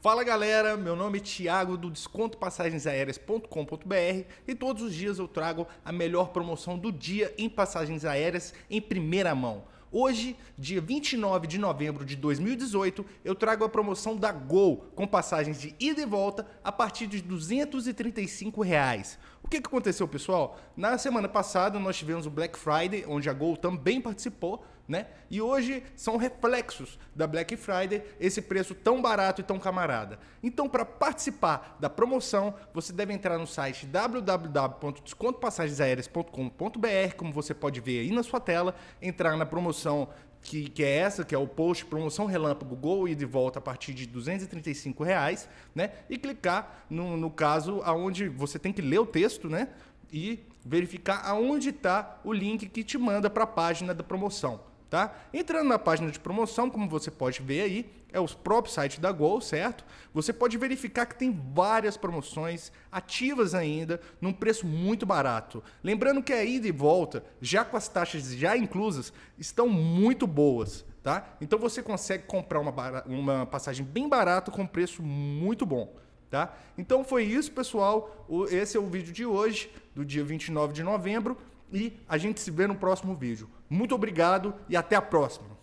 Fala galera, meu nome é Thiago do descontopassagensaéreas.com.br e todos os dias eu trago a melhor promoção do dia em passagens aéreas em primeira mão. Hoje, dia 29 de novembro de 2018, eu trago a promoção da Gol, com passagens de ida e volta a partir de R$ 235. Reais. O que, que aconteceu, pessoal? Na semana passada, nós tivemos o Black Friday, onde a Gol também participou, né? E hoje são reflexos da Black Friday, esse preço tão barato e tão camarada. Então, para participar da promoção, você deve entrar no site www.descontopassagensaéreas.com.br, como você pode ver aí na sua tela, entrar na promoção promoção que, que, é essa, que é o post promoção relâmpago Gol e de volta a partir de 235 reais, né? E clicar no, no caso aonde você tem que ler o texto, né? E verificar aonde está o link que te manda para a página da promoção. Tá? Entrando na página de promoção, como você pode ver aí, é o próprio site da Gol, certo? Você pode verificar que tem várias promoções ativas ainda, num preço muito barato. Lembrando que a ida e volta, já com as taxas já inclusas, estão muito boas. Tá? Então você consegue comprar uma, uma passagem bem barata com preço muito bom. Tá? Então foi isso, pessoal. Esse é o vídeo de hoje, do dia 29 de novembro. E a gente se vê no próximo vídeo. Muito obrigado e até a próxima.